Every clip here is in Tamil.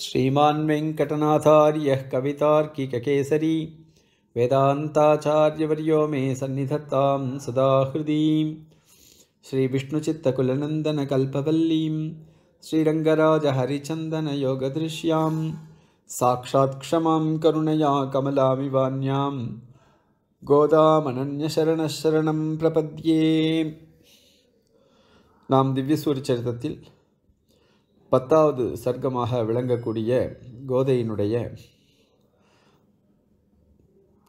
श्रीमान् वेङ्कटनाथार्यः कवितार्किककेसरी वेदान्ताचार्यवर्यो मे सन्निधत्तां हृदीं श्रीविष्णुचित्तकुलनन्दनकल्पवल्लीं श्रीरङ्गराजहरिचन्दनयोगदृश्यां क्षमां करुणया कमलामिवान्यां गोदामनन्यशरणशरणं प्रपद्ये नाम दिव्यसूर्यचरितल பத்தாவது சர்க்கமாக விளங்கக்கூடிய கோதையினுடைய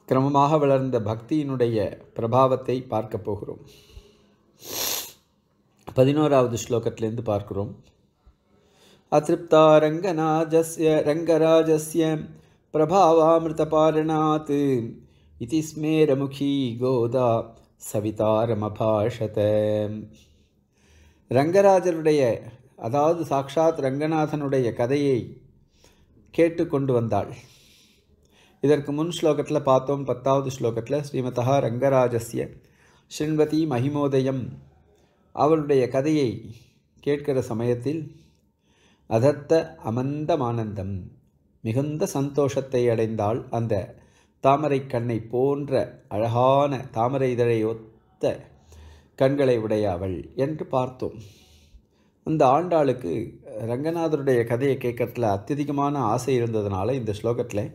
கிரமமாக வளர்ந்த பக்தியினுடைய பிரபாவத்தை பார்க்க போகிறோம் பதினோராவது ஸ்லோகத்திலேருந்து பார்க்கிறோம் அதிருப்தா ரங்கநாஜஸ்ய ரங்கராஜஸ்ய பிரபாவாமிருதபாரணாத் இது ஸ்மேரமுகி கோதா சவிதாரமபாஷத ரங்கராஜருடைய அதாவது சாக்ஷாத் ரங்கநாதனுடைய கதையை கேட்டு கொண்டு வந்தாள் இதற்கு முன் ஸ்லோகத்தில் பார்த்தோம் பத்தாவது ஸ்லோகத்தில் ஸ்ரீமதா ரங்கராஜஸ்ய ஸ்ரீமதி மஹிமோதயம் அவருடைய கதையை கேட்கிற சமயத்தில் அதத்த அமந்தமானந்தம் மிகுந்த சந்தோஷத்தை அடைந்தால் அந்த தாமரை கண்ணை போன்ற அழகான தாமரை இதழை ஒத்த கண்களை உடைய அவள் என்று பார்த்தோம் இந்த ஆண்டாளுக்கு ரங்கநாதருடைய கதையை கேட்கறதுல அத்தியதிகமான ஆசை இருந்ததுனால இந்த ஸ்லோகத்தில்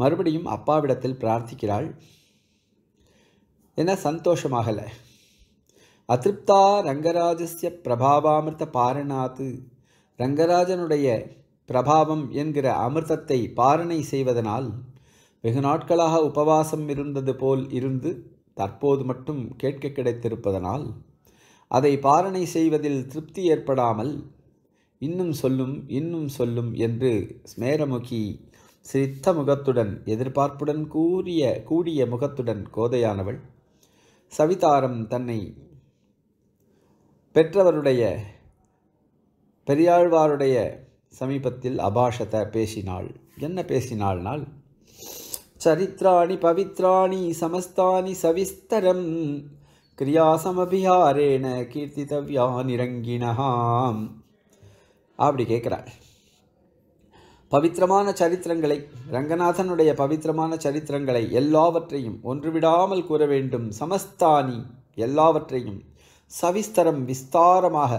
மறுபடியும் அப்பாவிடத்தில் பிரார்த்திக்கிறாள் என சந்தோஷமாகலை அதிருப்தா ரங்கராஜஸ்ய பிரபாவாமிர்த பாரணாத்து ரங்கராஜனுடைய பிரபாவம் என்கிற அமிர்தத்தை பாரணை செய்வதனால் வெகு நாட்களாக உபவாசம் இருந்தது போல் இருந்து தற்போது மட்டும் கேட்க கிடைத்திருப்பதனால் அதை பாரணை செய்வதில் திருப்தி ஏற்படாமல் இன்னும் சொல்லும் இன்னும் சொல்லும் என்று ஸ்மேரமுகி சிரித்த முகத்துடன் எதிர்பார்ப்புடன் கூறிய கூடிய முகத்துடன் கோதையானவள் சவிதாரம் தன்னை பெற்றவருடைய பெரியாழ்வாருடைய சமீபத்தில் அபாஷத்தை பேசினாள் என்ன பேசினாள்னால் சரித்ராணி பவித்ராணி சமஸ்தானி சவிஸ்தரம் கிரியாசமபிஹாரேன கீர்த்தித்தவ்யா நிரங்கினாம் அப்படி கேட்குறார் பவித்திரமான சரித்திரங்களை ரங்கநாதனுடைய பவித்திரமான சரித்திரங்களை எல்லாவற்றையும் ஒன்றுவிடாமல் கூற வேண்டும் சமஸ்தானி எல்லாவற்றையும் சவிஸ்தரம் விஸ்தாரமாக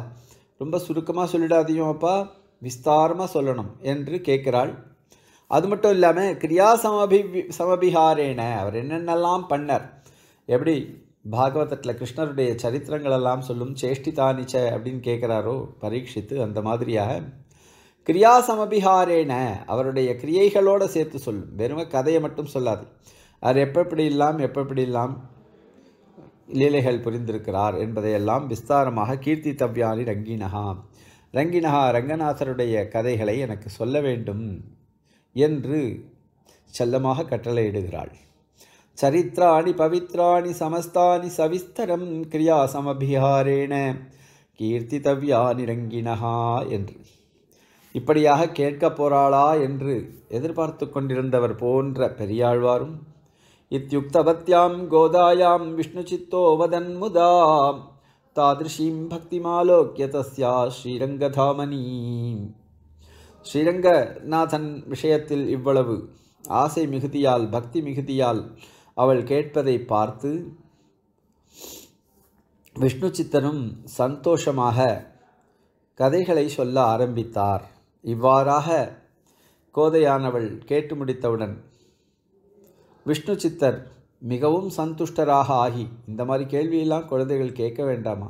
ரொம்ப சுருக்கமாக சொல்லிடாதீங்க அப்பா விஸ்தாரமாக சொல்லணும் என்று கேட்கிறாள் அது மட்டும் இல்லாமல் கிரியா சமபி சமபிஹாரேன அவர் என்னென்னலாம் பண்ணார் எப்படி பாகவதத்தில் கிருஷ்ணருடைய சரித்திரங்களெல்லாம் சொல்லும் சேஷ்டிதானிச்ச அப்படின்னு கேட்குறாரோ பரீட்சித்து அந்த மாதிரியாக கிரியா சமபிஹாரேன அவருடைய கிரியைகளோடு சேர்த்து சொல்லும் வெறும கதையை மட்டும் சொல்லாது அவர் எப்பப்படி இல்லாம் எப்பப்படி இல்லாம் லீலைகள் புரிந்திருக்கிறார் என்பதையெல்லாம் விஸ்தாரமாக கீர்த்தி தவ்யானி ரங்கினஹா ரங்கினஹா ரங்கநாதருடைய கதைகளை எனக்கு சொல்ல வேண்டும் என்று செல்லமாக கட்டளையிடுகிறாள் சரித்திராணி चरित्राणि पवित्राणि समस्तानि सविस्तरं கிரியாசமபிஹாரேன கீர்த்தித்தவ்யா நிரங்கினஹா என்று இப்படியாக கேட்கப் போறாளா என்று எதிர்பார்த்து கொண்டிருந்தவர் போன்ற பெரியாழ்வாரும் இத்தியுக்தபத்யாம் கோதாயாம் விஷ்ணு சித்தோவதன்முதா வதன் முதா தாதிருஷீம் பக்திமாலோக்கிய தஸ்யா ஸ்ரீரங்கதாமணி ஸ்ரீரங்கநாதன் விஷயத்தில் இவ்வளவு ஆசை மிகுதியால் பக்தி மிகுதியால் அவள் கேட்பதை பார்த்து விஷ்ணு சித்தனும் சந்தோஷமாக கதைகளை சொல்ல ஆரம்பித்தார் இவ்வாறாக கோதையானவள் கேட்டு முடித்தவுடன் விஷ்ணு சித்தர் மிகவும் சந்துஷ்டராக ஆகி இந்த மாதிரி கேள்வியெல்லாம் குழந்தைகள் கேட்க வேண்டாமா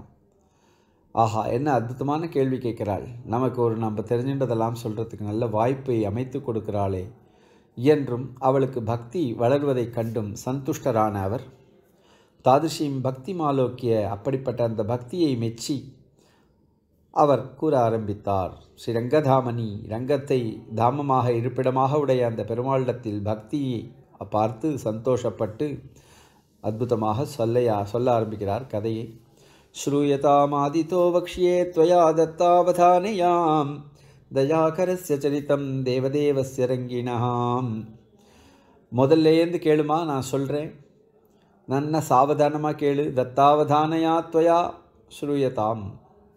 ஆஹா என்ன அற்புதமான கேள்வி கேட்கிறாள் நமக்கு ஒரு நம்ம தெரிஞ்சின்றதெல்லாம் சொல்கிறதுக்கு நல்ல வாய்ப்பை அமைத்து கொடுக்கிறாளே என்றும் அவளுக்கு பக்தி வளர்வதைக் கண்டும் சந்துஷ்டரான அவர் தாதிஷியும் பக்தி மாலோக்கிய அப்படிப்பட்ட அந்த பக்தியை மெச்சி அவர் கூற ஆரம்பித்தார் ஸ்ரீ ரங்கதாமணி ரங்கத்தை தாமமாக இருப்பிடமாக உடைய அந்த பெருமாளிடத்தில் பக்தியை பார்த்து சந்தோஷப்பட்டு அற்புதமாக சொல்லையா சொல்ல ஆரம்பிக்கிறார் கதையை ஸ்ரூயதாமாதிதோ வக்ஷியே துவயா தத்தாவதானையாம் தயாகரஸ்ய சரித்தம் தேவதேவஸ்ய ரங்கினாம் முதல்லேருந்து கேளுமா நான் சொல்கிறேன் நன்ன சாவதானமாக கேளு தத்தாவதானையா துவயா ஸ்ருயதாம்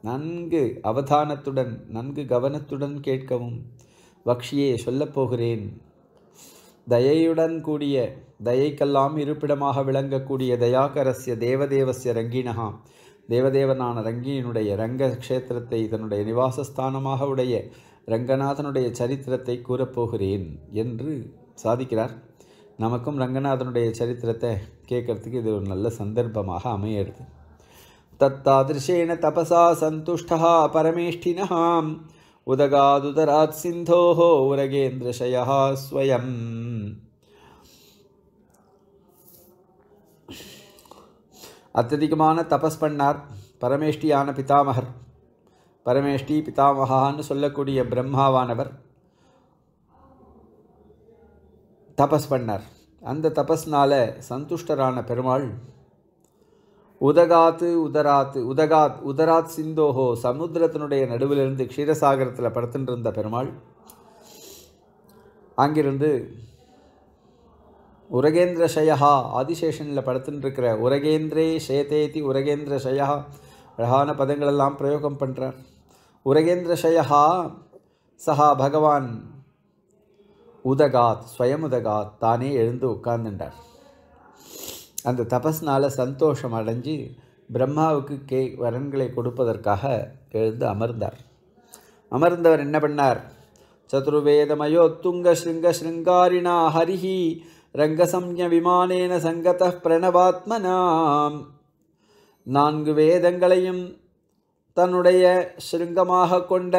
நன்கு அவதானத்துடன் நன்கு கவனத்துடன் கேட்கவும் வக்ஷியே சொல்லப்போகிறேன் தயையுடன் கூடிய தயைக்கெல்லாம் இருப்பிடமாக விளங்கக்கூடிய தயாகரஸ்ய தேவதேவஸ்ய ரங்கினகாம் தேவதேவனான ரங்கியினுடைய ரங்க கஷேத்திரத்தை இதனுடைய நிவாசஸ்தானமாக உடைய ரங்கநாதனுடைய சரித்திரத்தை கூறப்போகிறேன் என்று சாதிக்கிறார் நமக்கும் ரங்கநாதனுடைய சரித்திரத்தை கேட்கறதுக்கு இது ஒரு நல்ல சந்தர்ப்பமாக அமையிறது தத்தாதிருஷேன தபசா சந்துஷ்டா பரமேஷ்டினாம் உதகாதுதராத் சிந்தோஹோ உரகேந்திரஷயா ஸ்வயம் அத்தியதிகமான தபஸ் பண்ணார் பரமேஷ்டியான பிதாமகர் பரமேஷ்டி பிதாமகான்னு சொல்லக்கூடிய பிரம்மாவானவர் தபஸ் பண்ணார் அந்த தபஸ்னால் சந்துஷ்டரான பெருமாள் உதகாத்து உதராத்து உதகாத் உதராத் சிந்தோகோ சமுத்திரத்தினுடைய நடுவிலிருந்து க்ஷீரசாகரத்தில் படுத்துட்டு இருந்த பெருமாள் அங்கிருந்து உரகேந்திர ஷயா ஆதிசேஷனில் படுத்துட்டுருக்கிற உரகேந்திரே ஷேதேதி உரகேந்திர ஷயா அழகான பதங்களெல்லாம் பிரயோகம் பண்ணுறார் உரகேந்திர ஷயா சஹா பகவான் உதகாத் ஸ்வயம் உதகாத் தானே எழுந்து உட்கார்ந்துட்டார் அந்த தபஸ்னால் சந்தோஷம் அடைஞ்சு பிரம்மாவுக்கு கே வரன்களை கொடுப்பதற்காக எழுந்து அமர்ந்தார் அமர்ந்தவர் என்ன பண்ணார் சதுர்வேதமயோ துங்க ஸ்ருங்க ஸ்ருங்காரினா ஹரிஹி விமானேன சங்கத பிரணவாத்மனாம் நான்கு வேதங்களையும் தன்னுடைய ஸ்ருங்கமாக கொண்ட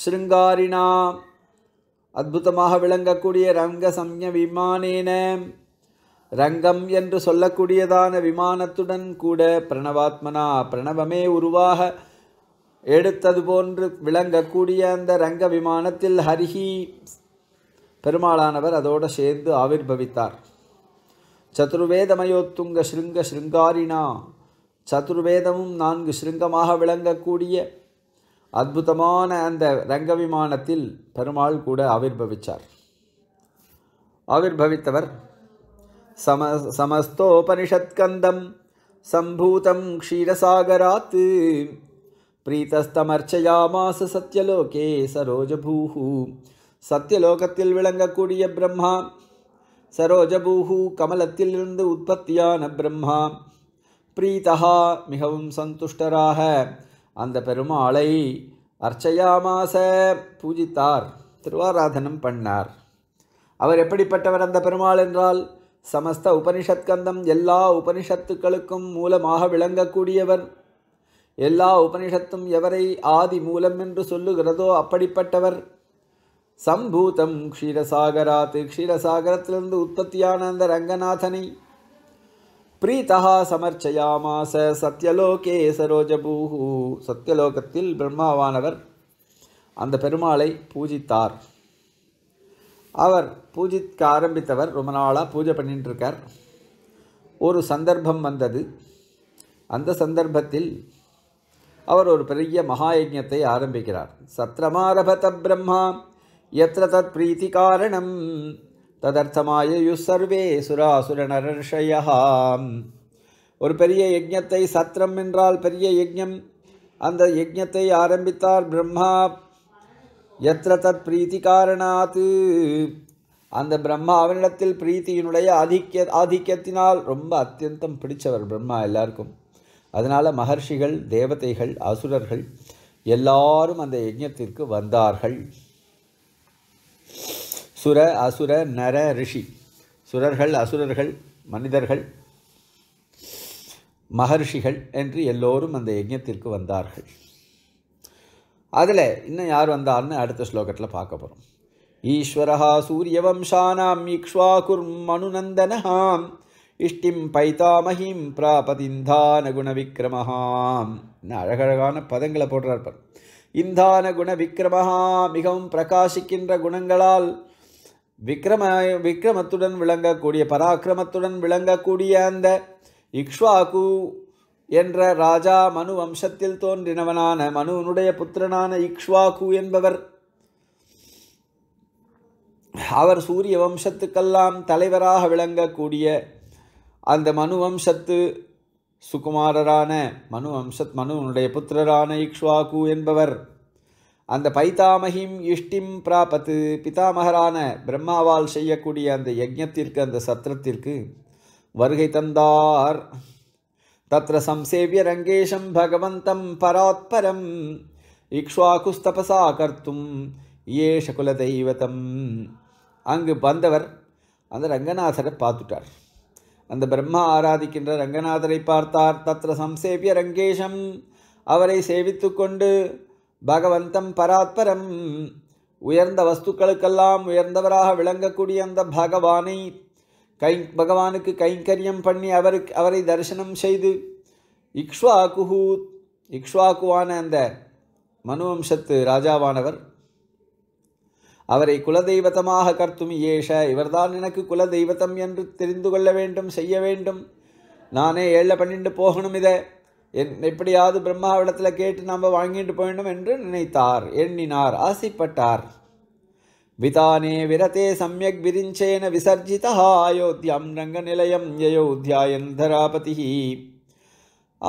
ஸ்ருங்காரினா அற்புதமாக விளங்கக்கூடிய ரங்க விமானேன ரங்கம் என்று சொல்லக்கூடியதான விமானத்துடன் கூட பிரணவாத்மனா பிரணவமே உருவாக எடுத்தது போன்று விளங்கக்கூடிய அந்த ரங்க விமானத்தில் ஹரிஹி பெருமாளானவர் அதோடு சேர்ந்து ஆவிர்பவித்தார் சதுர்வேதமயோத்துங்க ஸ்ருங்க ஸ்ருங்காரினா சதுர்வேதமும் நான்கு ஸ்ருங்கமாக விளங்கக்கூடிய அற்புதமான அந்த ரங்கவிமானத்தில் பெருமாள் கூட ஆவிர்பவித்தார் ஆவிர்பவித்தவர் சம சமஸ்தோபனிஷத்கந்தம் சம்பூதம் க்ஷீரசாகராத்து பிரீத்தஸ்தமர்ச்சயாமாச சத்யலோகே சரோஜபூஹூ சத்தியலோகத்தில் விளங்கக்கூடிய பிரம்மா சரோஜபூஹு கமலத்திலிருந்து உற்பத்தியான பிரம்மா பிரீதகா மிகவும் சந்துஷ்டராக அந்த பெருமாளை அர்ச்சையாமாச பூஜித்தார் திருவாராதனம் பண்ணார் அவர் எப்படிப்பட்டவர் அந்த பெருமாள் என்றால் சமஸ்த உபனிஷத்கந்தம் எல்லா உபனிஷத்துக்களுக்கும் மூலமாக விளங்கக்கூடியவர் எல்லா உபனிஷத்தும் எவரை ஆதி மூலம் என்று சொல்லுகிறதோ அப்படிப்பட்டவர் சம்பூதம் க்ஷீரசாகராத்து க்ஷீரசாகரத்திலிருந்து உற்பத்தியான அந்த ரங்கநாதனை பிரீதா சமர்ச்சயாமாச சத்யலோகே சரோஜபூஹு சத்யலோகத்தில் பிரம்மாவானவர் அந்த பெருமாளை பூஜித்தார் அவர் பூஜிக்க ஆரம்பித்தவர் ரொம்ப நாளாக பூஜை பண்ணிட்டு இருக்கார் ஒரு சந்தர்ப்பம் வந்தது அந்த சந்தர்ப்பத்தில் அவர் ஒரு பெரிய மகாயஜத்தை ஆரம்பிக்கிறார் சத்ரமாரபத பிரம்மா பிரீத்தி காரணம் ததர்த்தமாயுயுஸ் சர்வே சுராசுர நரர்ஷயாம் ஒரு பெரிய யஜ்ஞத்தை சத்திரம் என்றால் பெரிய யஜ்ஞம் அந்த யஜ்ஞத்தை ஆரம்பித்தார் பிரம்மா எத்த தத் பிரீத்தி காரணாத்து அந்த பிரம்மா அவனிடத்தில் பிரீத்தியினுடைய ஆதிக்க ஆதிக்கத்தினால் ரொம்ப அத்தியந்தம் பிடித்தவர் பிரம்மா எல்லாருக்கும் அதனால் மகர்ஷிகள் தேவதைகள் அசுரர்கள் எல்லாரும் அந்த யஜ்ஞத்திற்கு வந்தார்கள் சுர அசுர நர ரிஷி சுரர்கள் அசுரர்கள் மனிதர்கள் மகர்ஷிகள் என்று எல்லோரும் அந்த யஜ்யத்திற்கு வந்தார்கள் அதில் இன்னும் யார் வந்தார்னு அடுத்த ஸ்லோகத்தில் பார்க்க போகிறோம் ஈஸ்வரா சூரியவம்சானாம் இக்ஷ்வாகுர் மனுநந்தனஹாம் இஷ்டிம் பைதாமஹிம் பிராபதிந்தான குண விக்ரமஹாம் அழகழகான பதங்களை போடுறார் பார் இந்தான குண விக்ரமஹா மிகவும் பிரகாசிக்கின்ற குணங்களால் விக்ரம விக்ரமத்துடன் விளங்கக்கூடிய பராக்கிரமத்துடன் விளங்கக்கூடிய அந்த இக்ஷ்வாகு என்ற ராஜா மனு வம்சத்தில் தோன்றினவனான மனுவனுடைய புத்திரனான இக்ஷ்வாகு என்பவர் அவர் சூரிய வம்சத்துக்கெல்லாம் தலைவராக விளங்கக்கூடிய அந்த மனு வம்சத்து சுகுமாரரான மனு வம்சத் மனுவனுடைய புத்திரரான இக்ஷ்வாகு என்பவர் அந்த பைத்தாமகிம் இஷ்டிம் பிராபத்து பிதாமகரான பிரம்மாவால் செய்யக்கூடிய அந்த யஜ்ஞத்திற்கு அந்த சத்திரத்திற்கு வருகை தந்தார் தத்திர சம்சேவிய ரங்கேஷம் பகவந்தம் பராத்பரம் இக்ஷ்வாகுஸ்தபசா கர்த்தும் ஏஷ குல தெய்வதம் அங்கு வந்தவர் அந்த ரங்கநாதரை பார்த்துட்டார் அந்த பிரம்மா ஆராதிக்கின்ற ரங்கநாதரை பார்த்தார் தத்திர சம்சேவிய ரங்கேஷம் அவரை சேவித்து கொண்டு பகவந்தம் பராத்பரம் உயர்ந்த வஸ்துக்களுக்கெல்லாம் உயர்ந்தவராக விளங்கக்கூடிய அந்த பகவானை கை பகவானுக்கு கைங்கரியம் பண்ணி அவருக்கு அவரை தரிசனம் செய்து இக்ஷ்வா இக்ஷ்வாக்குவான அந்த மனுவம்சத்து ராஜாவானவர் அவரை குலதெய்வத்தமாக கர்த்தும் ஏஷ இவர்தான் எனக்கு குலதெய்வத்தம் என்று தெரிந்து கொள்ள வேண்டும் செய்ய வேண்டும் நானே ஏழை பண்ணிட்டு போகணும் இதை என் எப்படியாவது பிரம்மாவிடத்தில் கேட்டு நாம் வாங்கிட்டு போயிடணும் என்று நினைத்தார் எண்ணினார் ஆசைப்பட்டார் விதானே விரதே சமயக் விரிஞ்சேன விசர்ஜிதா அயோத்தியம் ரங்க நிலையம் யயோத்தியாயன் தராபதி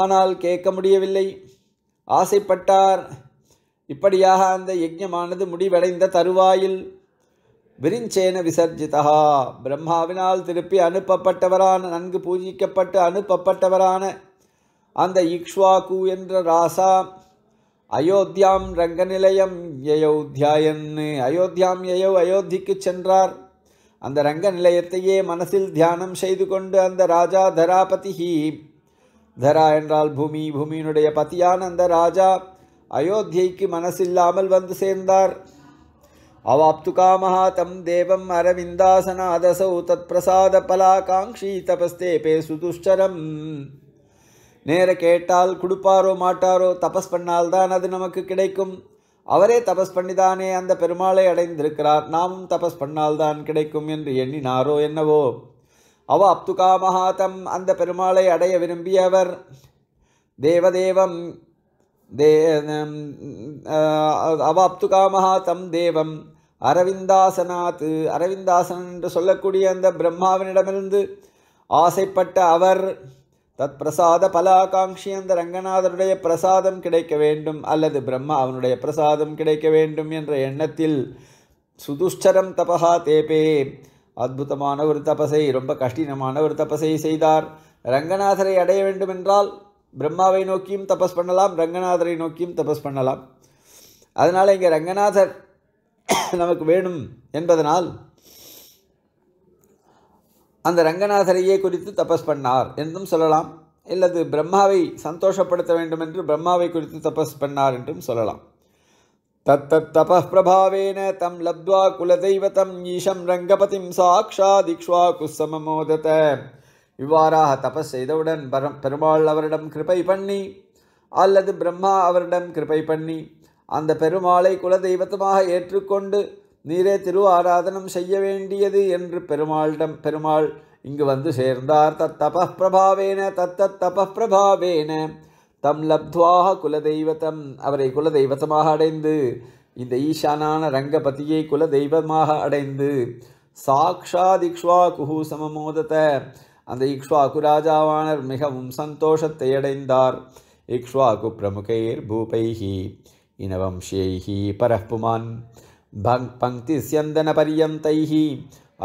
ஆனால் கேட்க முடியவில்லை ஆசைப்பட்டார் இப்படியாக அந்த யஜ்யமானது முடிவடைந்த தருவாயில் விரிஞ்சேன விசர்ஜிதா பிரம்மாவினால் திருப்பி அனுப்பப்பட்டவரான நன்கு பூஜிக்கப்பட்டு அனுப்பப்பட்டவரான அந்த இக்ஷ்வாக்கு என்ற ராசா அயோத்தியாம் ரங்கநிலையம் யயோ அயோத்தியாம் யயோ அயோத்திக்கு சென்றார் அந்த ரங்க நிலையத்தையே மனசில் தியானம் செய்து கொண்டு அந்த ராஜா தராபதிஹி தரா என்றால் பூமி பூமியினுடைய பதியான அந்த ராஜா அயோத்தியைக்கு மனசில்லாமல் வந்து சேர்ந்தார் அவாப்து காமஹா தம் தேவம் அரவிந்தாசனாதசௌ தத் பிரசாத பலாகாங்ஷி பே சுதுஷ்டரம் நேர கேட்டால் கொடுப்பாரோ மாட்டாரோ தபஸ் பண்ணால்தான் அது நமக்கு கிடைக்கும் அவரே தபஸ் பண்ணிதானே அந்த பெருமாளை அடைந்திருக்கிறார் நாமும் தபஸ் பண்ணால்தான் கிடைக்கும் என்று எண்ணினாரோ என்னவோ அவ அப்துகா மகாதம் அந்த பெருமாளை அடைய விரும்பிய அவர் தேவதேவம் தே அவ அப்துகா மகாதம் தேவம் அரவிந்தாசனாத்து அரவிந்தாசன் என்று சொல்லக்கூடிய அந்த பிரம்மாவினிடமிருந்து ஆசைப்பட்ட அவர் தத் பிரசாத பலாகாங்கி அந்த ரங்கநாதருடைய பிரசாதம் கிடைக்க வேண்டும் அல்லது பிரம்மா அவனுடைய பிரசாதம் கிடைக்க வேண்டும் என்ற எண்ணத்தில் சுதுஷ்டரம் தபஹா தேபே அற்புதமான ஒரு தபசை ரொம்ப கஷ்டினமான ஒரு தபசை செய்தார் ரங்கநாதரை அடைய வேண்டுமென்றால் பிரம்மாவை நோக்கியும் தபஸ் பண்ணலாம் ரங்கநாதரை நோக்கியும் தபஸ் பண்ணலாம் அதனால் இங்கே ரங்கநாதர் நமக்கு வேணும் என்பதனால் அந்த ரங்கநாதரையே குறித்து தபஸ் பண்ணார் என்றும் சொல்லலாம் இல்லது பிரம்மாவை சந்தோஷப்படுத்த வேண்டும் என்று பிரம்மாவை குறித்து தபஸ் பண்ணார் என்றும் சொல்லலாம் தத்தத் தபிரபாவேன தம் லப்வா குலதெய்வத்தம் ஈஷம் ரங்கபதிம் சாக்ஷா திக்ஷ்வா குசமமோதத இவ்வாறாக தபஸ் செய்தவுடன் பரம் பெருமாள் அவரிடம் கிருபை பண்ணி அல்லது பிரம்மா அவரிடம் கிருபை பண்ணி அந்த பெருமாளை குலதெய்வத்தமாக ஏற்றுக்கொண்டு நீரே திருவாராதனம் செய்ய வேண்டியது என்று பெருமாளிடம் பெருமாள் இங்கு வந்து சேர்ந்தார் தத் தபப்பிரபாவேன தத்த தபப்பிரபாவேன தம் லப்துவாக குலதெய்வத்தம் அவரை குலதெய்வத்தமாக அடைந்து இந்த ஈசானான ரங்கபதியை குலதெய்வமாக அடைந்து சாக்ஷாத் இக்ஷ்வா குஹு அந்த இக்ஷ்வாகு ராஜாவானர் மிகவும் சந்தோஷத்தை அடைந்தார் இக்ஷ்வாகு பிரமுகைர் பூபைஹி இனவம்சேஹி பரப்புமான் பங்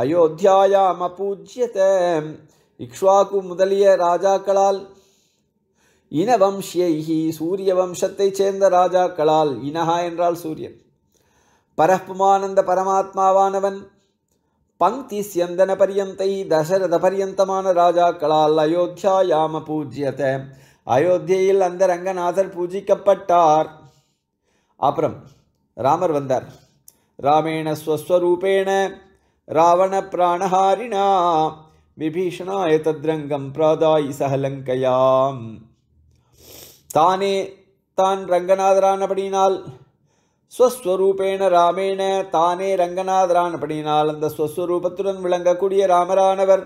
அயோத்தியாயாம் அப்பூஜ்யத்தை இக்ஷ்வாக்கு முதலிய ராஜாக்களால் இனவம்சியைஹி சூரிய வம்சத்தை சேர்ந்த ராஜாக்களால் இனஹா என்றால் சூரியன் பரப்புமானந்த பரமாத்மாவானவன் பங்கி சியந்தன பரியந்தை தசரத பரியந்தமான ராஜாக்களால் அயோத்தியா யாம பூஜ்யத அயோத்தியில் அந்த ரங்கநாதர் பூஜிக்கப்பட்டார் அப்புறம் ராமர் வந்தார் ராமேண ஸ்வஸ்வரூபேண ராவண பிராணஹாரிணா तद्रङ्गं प्रादायि பிராதாயி சகலங்கையாம் தானே தான் ரங்கநாதரானபடியினால் ஸ்வஸ்வரூபேண ராமேண தானே ரங்கநாதரானபடியினால் அந்த ஸ்வஸ்வரூபத்துடன் விளங்கக்கூடிய ராமரானவர்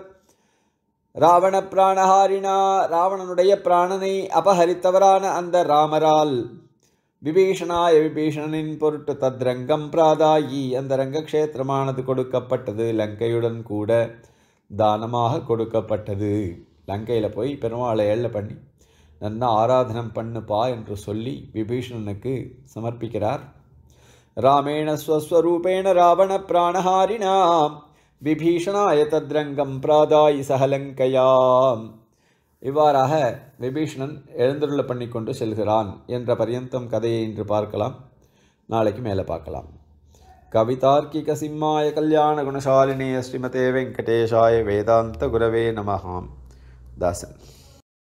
ராவண பிராணஹாரினா ராவணனுடைய பிராணனை அபஹரித்தவரான அந்த ராமரால் விபீஷணாய விபீஷணனின் பொருட்டு தத்ரங்கம் பிராதாயி அந்த ரங்கக்ஷேத்திரமானது கொடுக்கப்பட்டது லங்கையுடன் கூட தானமாக கொடுக்கப்பட்டது லங்கையில் போய் பெருமாளை ஏழை பண்ணி நன்னா ஆராதனம் பண்ணுப்பா என்று சொல்லி விபீஷணனுக்கு சமர்ப்பிக்கிறார் ராமேண ஸ்வஸ்வரூபேண ராவண பிராணஹாரினாம் விபீஷணாய தத்ரங்கம் பிராதாயி சகலங்கையாம் இவ்வாறாக விபீஷணன் எழுந்தருள பண்ணி கொண்டு செல்கிறான் என்ற பரியந்தம் கதையை இன்று பார்க்கலாம் நாளைக்கு மேலே பார்க்கலாம் கவிதார்க்கிக சிம்மாய கல்யாண குணசாலினே ஸ்ரீமதே வெங்கடேஷாய வேதாந்த குரவே நமகாம் தாசன்